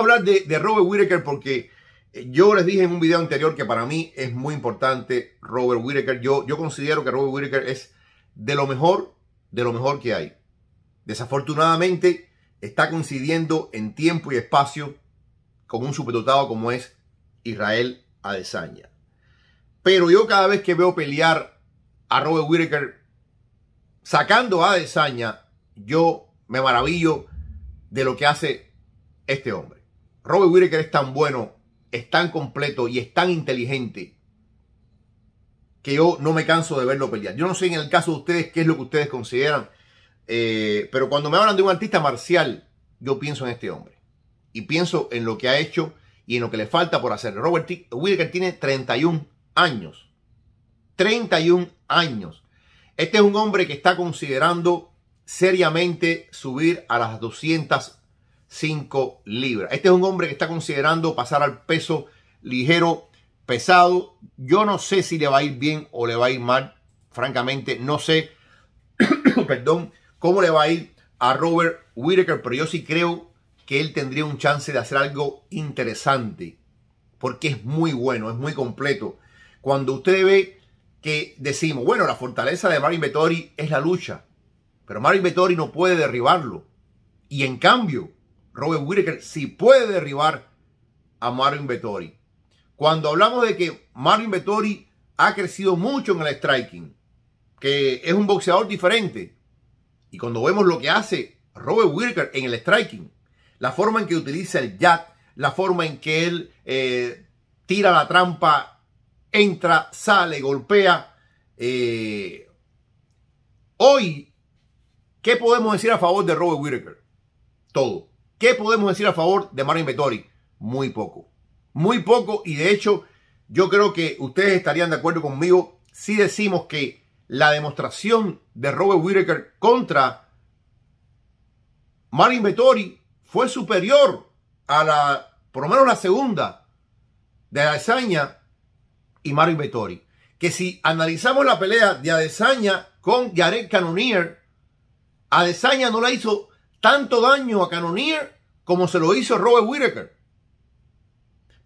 hablar de, Robert Whittaker porque eh, yo les dije en un video anterior que para mí es muy importante Robert Whittaker. Yo, yo considero que Robert Whittaker es de lo mejor, de lo mejor que hay. Desafortunadamente está coincidiendo en tiempo y espacio con un superdotado como es Israel Adesanya. Pero yo cada vez que veo pelear a Robert Whittaker sacando a Adesanya, yo me maravillo de lo que hace este hombre. Robert Whittaker es tan bueno, es tan completo y es tan inteligente que yo no me canso de verlo pelear. Yo no sé en el caso de ustedes qué es lo que ustedes consideran, eh, pero cuando me hablan de un artista marcial, yo pienso en este hombre y pienso en lo que ha hecho y en lo que le falta por hacer. Robert Whitaker tiene 31 años. 31 años. Este es un hombre que está considerando seriamente subir a las 200 5 libras. Este es un hombre que está considerando pasar al peso ligero, pesado. Yo no sé si le va a ir bien o le va a ir mal. Francamente, no sé, perdón, cómo le va a ir a Robert Whittaker, pero yo sí creo que él tendría un chance de hacer algo interesante, porque es muy bueno, es muy completo. Cuando usted ve que decimos, bueno, la fortaleza de Mario Vettori es la lucha, pero Mario Vettori no puede derribarlo. Y en cambio, Robert Whitaker si puede derribar a Marvin Vettori. Cuando hablamos de que Marvin Vettori ha crecido mucho en el striking, que es un boxeador diferente, y cuando vemos lo que hace Robert Whitaker en el striking, la forma en que utiliza el jab, la forma en que él eh, tira la trampa, entra, sale, golpea. Eh, hoy, ¿qué podemos decir a favor de Robert Whitaker Todo. ¿Qué podemos decir a favor de Mario Vettori? Muy poco. Muy poco y de hecho yo creo que ustedes estarían de acuerdo conmigo si decimos que la demostración de Robert Whitaker contra Mario Vettori fue superior a la, por lo menos la segunda de Adesanya y Mario Vettori. Que si analizamos la pelea de Adesanya con Jared Cannonier, Adesanya no la hizo tanto daño a Canonier como se lo hizo Robert Whittaker.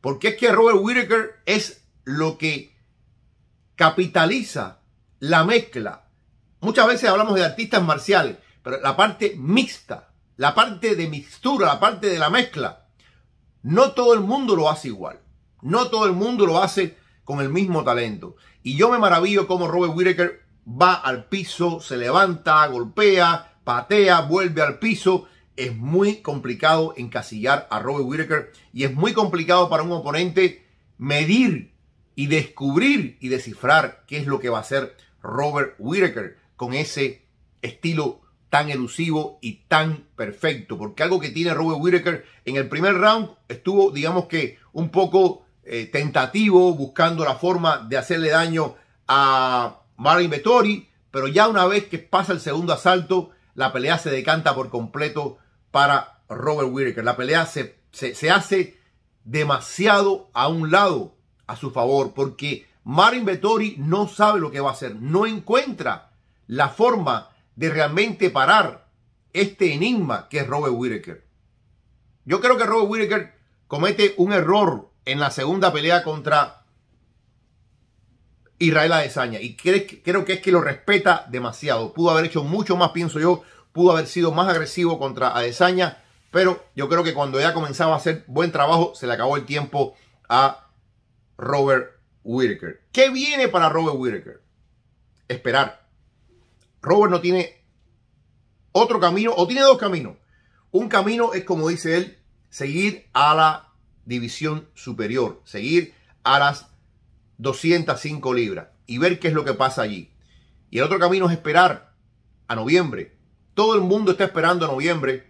Porque es que Robert Whittaker es lo que capitaliza la mezcla. Muchas veces hablamos de artistas marciales, pero la parte mixta, la parte de mixtura, la parte de la mezcla, no todo el mundo lo hace igual. No todo el mundo lo hace con el mismo talento. Y yo me maravillo como Robert Whittaker va al piso, se levanta, golpea, patea, vuelve al piso. Es muy complicado encasillar a Robert Whittaker y es muy complicado para un oponente medir y descubrir y descifrar qué es lo que va a hacer Robert Whittaker con ese estilo tan elusivo y tan perfecto. Porque algo que tiene Robert Whittaker en el primer round estuvo, digamos que, un poco eh, tentativo, buscando la forma de hacerle daño a Marvin Vettori, pero ya una vez que pasa el segundo asalto, la pelea se decanta por completo para Robert Whittaker. La pelea se, hace demasiado a un lado a su favor, porque Marin Vettori no sabe lo que va a hacer, no encuentra la forma de realmente parar este enigma que es Robert Whittaker. Yo creo que Robert Whittaker comete un error en la segunda pelea contra Israel Adesaña. Y creo que es que lo respeta demasiado. Pudo haber hecho mucho más, pienso yo. Pudo haber sido más agresivo contra Adesaña. Pero yo creo que cuando ya comenzaba a hacer buen trabajo, se le acabó el tiempo a Robert Whitaker. ¿Qué viene para Robert Whitaker? Esperar. Robert no tiene otro camino, o tiene dos caminos. Un camino es, como dice él, seguir a la división superior, seguir a las 205 libras y ver qué es lo que pasa allí. Y el otro camino es esperar a noviembre. Todo el mundo está esperando a noviembre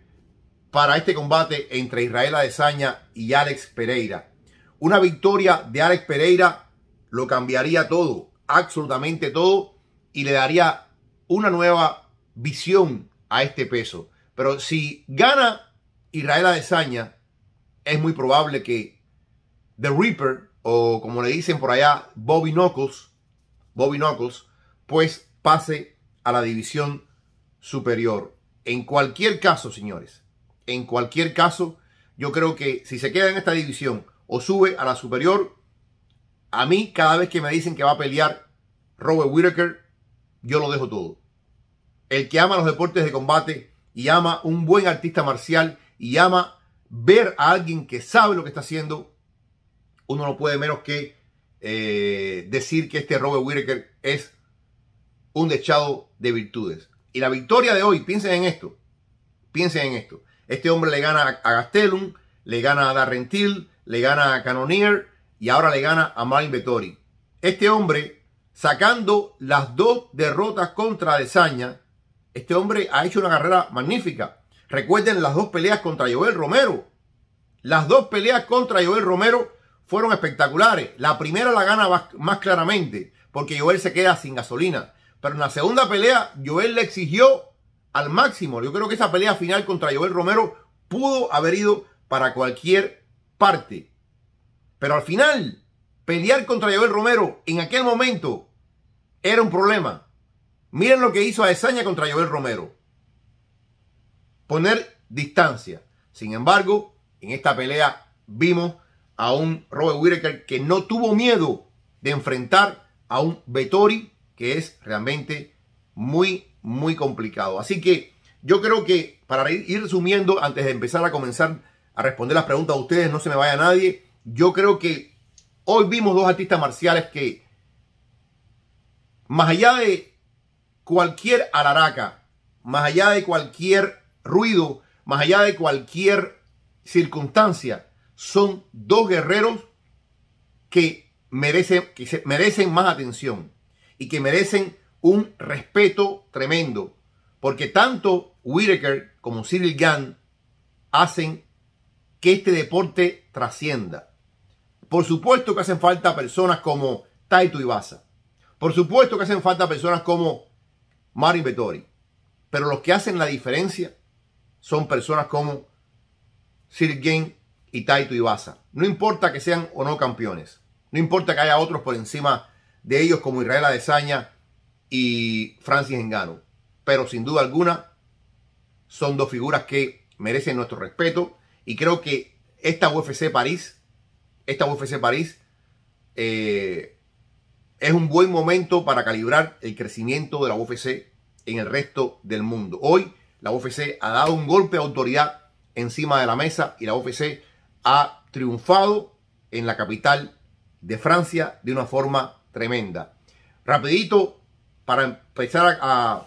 para este combate entre Israel Adesaña y Alex Pereira. Una victoria de Alex Pereira lo cambiaría todo, absolutamente todo, y le daría una nueva visión a este peso. Pero si gana Israel Adesaña, es muy probable que The Reaper o como le dicen por allá, Bobby Knuckles, Bobby Knuckles, pues pase a la división superior. En cualquier caso, señores, en cualquier caso, yo creo que si se queda en esta división o sube a la superior, a mí cada vez que me dicen que va a pelear Robert Whittaker, yo lo dejo todo. El que ama los deportes de combate y ama un buen artista marcial y ama ver a alguien que sabe lo que está haciendo, uno no puede menos que eh, decir que este Robert Whittaker es un dechado de virtudes. Y la victoria de hoy, piensen en esto, piensen en esto. Este hombre le gana a Gastelum, le gana a Darrentil, le gana a Cannonier y ahora le gana a Marvin Vettori. Este hombre, sacando las dos derrotas contra Desaña, este hombre ha hecho una carrera magnífica. Recuerden las dos peleas contra Joel Romero. Las dos peleas contra Joel Romero fueron espectaculares. La primera la gana más claramente, porque Joel se queda sin gasolina. Pero en la segunda pelea, Joel le exigió al máximo. Yo creo que esa pelea final contra Joel Romero pudo haber ido para cualquier parte. Pero al final, pelear contra Joel Romero en aquel momento era un problema. Miren lo que hizo azaña contra Joel Romero. Poner distancia. Sin embargo, en esta pelea vimos a un Robert Whittaker que no tuvo miedo de enfrentar a un Vettori que es realmente muy, muy complicado. Así que yo creo que para ir resumiendo, antes de empezar a comenzar a responder las preguntas a ustedes, no se me vaya nadie, yo creo que hoy vimos dos artistas marciales que, más allá de cualquier alaraca, más allá de cualquier ruido, más allá de cualquier circunstancia, son dos guerreros que merecen, que merecen más atención y que merecen un respeto tremendo, porque tanto Whitaker como Cyril Gunn hacen que este deporte trascienda. Por supuesto que hacen falta personas como Taito Ibaza. Por supuesto que hacen falta personas como mari Vettori. Pero los que hacen la diferencia son personas como Cyril Gunn y Taito Ibaza. No importa que sean o no campeones. No importa que haya otros por encima de ellos como Israel Adesanya y Francis Engano. Pero sin duda alguna son dos figuras que merecen nuestro respeto. Y creo que esta UFC París, esta UFC París, eh, es un buen momento para calibrar el crecimiento de la UFC en el resto del mundo. Hoy la UFC ha dado un golpe de autoridad encima de la mesa y la UFC ha triunfado en la capital de Francia de una forma tremenda. Rapidito, para empezar a,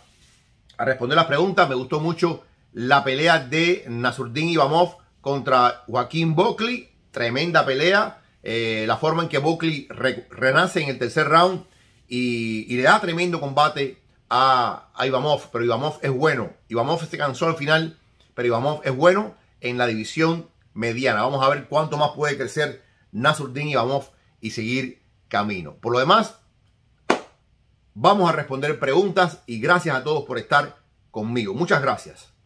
responder las preguntas, me gustó mucho la pelea de Nasruddin Ivamov contra Joaquín Buckley. Tremenda pelea. Eh, la forma en que Buckley renace en el tercer round y, le da tremendo combate a, a, Ivamov. Pero Ivamov es bueno. Ivamov se cansó al final, pero Ivamov es bueno en la división mediana. Vamos a ver cuánto más puede crecer y Vamos y seguir camino. Por lo demás, vamos a responder preguntas y gracias a todos por estar conmigo. Muchas gracias.